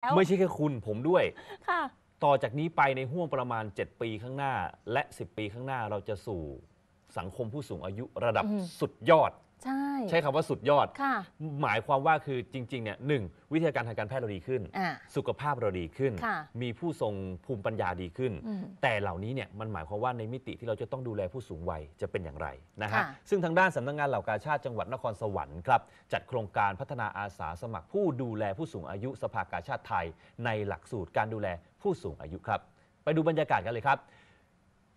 แล้วไม่ใช่แค่คุณผมด้วย ค่ะ ต่อจากนี้ไปในห่วงประมาณ 7 ปีข้างหน้า และ 10 ปีข้างหน้าเราจะสู่สังคมผู้สูงอายุระดับสุดยอด ใช่ใช้คำว่าสุดยอดหมายความว่าคือจริงๆเนี่ยหนึ่งวิทยาการทางการแพทย์เราดีขึ้น สุขภาพเราดีขึ้น มีผู้ทรงภูมิปัญญาดีขึ้น แต่เหล่านี้เนี่ยมันหมายความว่าในมิติที่เราจะต้องดูแลผู้สูงวัยจะเป็นอย่างไรนะฮะซึ่งทางด้านสำนักงานเหล่ากาชาติจังหวัดนครสวรรค์ครับจัดโครงการพัฒนาอาสาสมัคร ผู้ดูแลผู้สูงอายุ สภากาชาติไทยในหลักสูตรการดูแลผู้สูงอายุครับ ไปดูบรรยากาศกันเลยครับ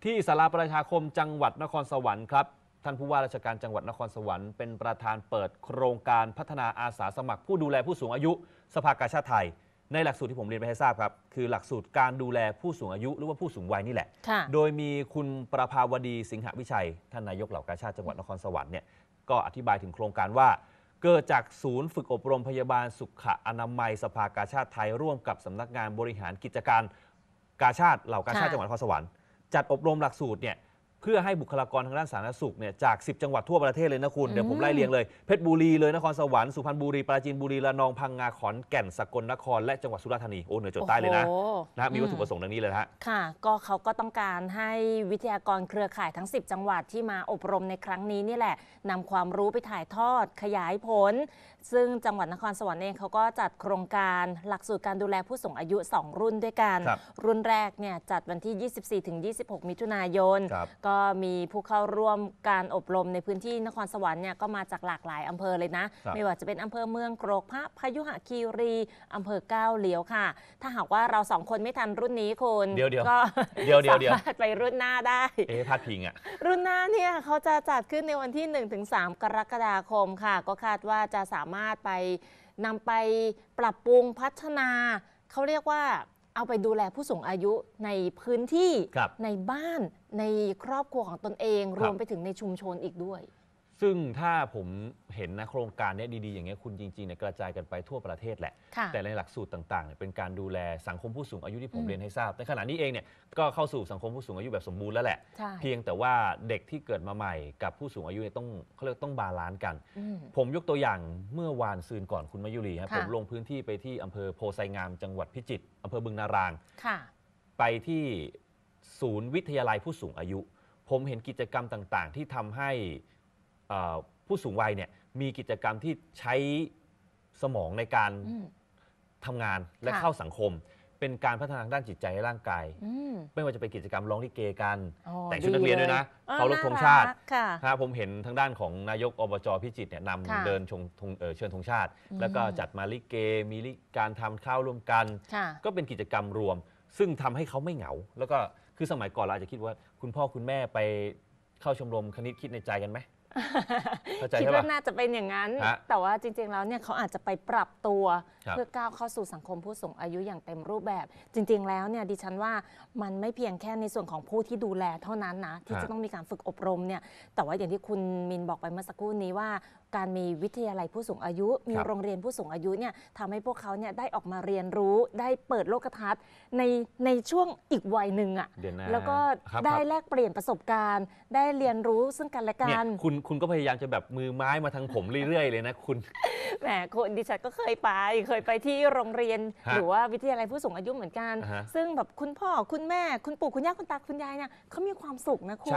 ที่สาราประชาคมจังหวัดนครสวรรค์ครับ ท่านผู้ว่าราชการจังหวัดนครสวรรค์เป็นประธานเปิดโครงการพัฒนาอาสาสมัคร ผู้ดูแลผู้สูงอายุ สภากาชาติไทย ในหลักสูตรที่ผมเรียนไปให้ทราบครับคือหลักสูตรการดูแลผู้สูงอายุหรือว่าผู้สูงวัยนี่แหละ โดยมีคุณประภาวดีสิงหวิชัย ท่านนายกเหล่ากาชาติจังหวัดนครสวรรค์เนี่ยก็อธิบายถึงโครงการว่า เกิดจากศูนย์ฝึกอบรมพยาบาลสุขอนามัย สภากาชาติไทยร่วมกับสำนักงานบริหารกิจการกาชาติเหล่ากาชาติจังหวัดนครสวรรค์จัดอบรมหลักสูตรเนี่ยเพื่อให้บุคลากรทางด้านสาธารณสุขเนี่ยจาก 10 จังหวัดทั่วประเทศเลยนะคุณ เดี๋ยวผมไล่เรียงเลย เพชรบุรีเลยนครสวรรค์สุพรรณบุรี ปราจีนบุรีระนองพังงาขอนแก่นสกลนครและจังหวัดสุราษฎร์ธานี โอ้เหนือจดใต้เลยนะนะมีวัตถุประสงค์ดังนี้เลยฮะค่ะก็เขาก็ต้องการให้วิทยากรเครือข่ายทั้ง 10 จังหวัดที่มาอบรมในครั้งนี้นี่แหละนำความรู้ไปถ่ายทอด ขยายผลซึ่งจังหวัดนครสวรรค์เองเขาก็จัดโครงการหลักสูตรการดูแลผู้สูงอายุ 2 รุ่นด้วยกันรรุ่นแรกเนี่ยจัดวันที่ 24-26 มิถุนายน ก็มีผู้เข้าร่วมการอบรมในพื้นที่นครสวรรค์เนี่ยก็มาจากหลากหลายอำเภอเลยนะ ไม่ว่าจะเป็นอำเภอเมืองโกรกพระพยุหคีรี อำเภอก้าวเหลียวค่ะ ถ้าหากว่าเราสองคนไม่ทันรุ่นนี้คุณเดี๋ยวเดี๋ยวก็เดี๋ยวเดี๋ยวไปรุ่นหน้าได้เอ๊ะพัดพิงอะรุ่นหน้าเนี่ยเขาจะจัดขึ้นในวันที่ 1-3 กรกฎาคมค่ะ ก็คาดว่าจะสามารถามารถไปนำไปปรับปรุงพัฒนา เขาเรียกว่าเอาไปดูแลผู้สูงอายุในพื้นที่ในบ้านในครอบครัวของตนเองรวมไปถึงในชุมชนอีกด้วยซึ่งถ้าผมเห็นนะ โครงการเนี้ยดีๆอย่างเงี้ยคุณจริงๆเนี่ยกระจายกันไปทั่วประเทศแหละะแต่ในหลักสูตรต่างๆเนี่ยเป็นการดูแลสังคมผู้สูงอายุที่ผมเรียนให้ทราบในขณะนี้เองเนี่ยก็เข้าสู่สังคมผู้สูงอายุแบบสมบูรณ์แล้วแหละ เพียงแต่ว่าเด็กที่เกิดมาใหม่กับผู้สูงอายุเนี่ยต้องเขาเรียกต้องบาลานซ์กัน ผมยกตัวอย่างเมื่อวานซืนก่อนคุณมายุรีครับผมลงพื้นที่ไปที่อำเภอโพไซงามจังหวัดพิจิตรอำเภอบึงนาราง ไปที่ศูนย์วิทยาลัยผู้สูงอายุ ผมเห็นกิจกรรมต่างๆ ที่ทำให้ผู้สูงวัยเนี่ยมีกิจกรรมที่ใช้สมองในการทำงานและเข้าสังคม เป็นการพัฒนาด้านจิตใจและร่างกายไม่ว่าจะเป็นกิจกรรมร้องลิเกกัน แต่งชุดนักเรียนด้วยนะเขารพธงชาติครับผมเห็นทางด้านของนายกอบจพิจิตรเนี่ยนำเดินชงเชิญธงชาติ แล้วก็จัดมาลิเกมีการทำข้าวร่วมกัน ก็เป็นกิจกรรมรวม ซึ่งทำให้เขาไม่เหงาแล้วก็คือสมัยก่อนเราอาจจะคิดว่า คุณพ่อคุณแม่ไปเข้าชมรมคณิตคิดในใจกันไหมคิดว่าน่าจะเป็นอย่างนั้น แต่ว่าจริงๆ แล้วเนี่ยเขาอาจจะไปปรับตัวเพื่อก้าวเข้าสู่สังคมผู้สูงอายุอย่างเต็มรูปแบบ จริงๆแล้วเนี่ยดิฉันว่ามันไม่เพียงแค่ในส่วนของผู้ที่ดูแลเท่านั้นนะที่จะต้องมีการฝึกอบรมเนี่ย แต่ว่าอย่างที่คุณมินบอกไปเมื่อสักครู่นี้ว่า การมีวิทยาลัยผู้สูงอายุ มีโรงเรียนผู้สูงอายุเนี่ยทำให้พวกเขาเนี่ยได้ออกมาเรียนรู้ได้เปิดโลกทัศน์ในในช่วงอีกวัยหนึ่งอะะแล้วก็ได้แลกเปลี่ยนประสบการณ์ได้เรียนรู้ซึ่งกันและกันนคุณคุณก็พยายามจะแบบมือไม้มาทางผมเรื่อยๆเลยนะคุณแหมคนดิฉันก็เคยไป เคยไปที่โรงเรียน หรือว่าวิทยาลัยผู้สูงอายุเหมือนกัน ซึ่งแบบคุณพ่อคุณแม่คุณปู่คุณย่าคุณตา คุณยายเนี่ยเขามีความสุขนะคุณ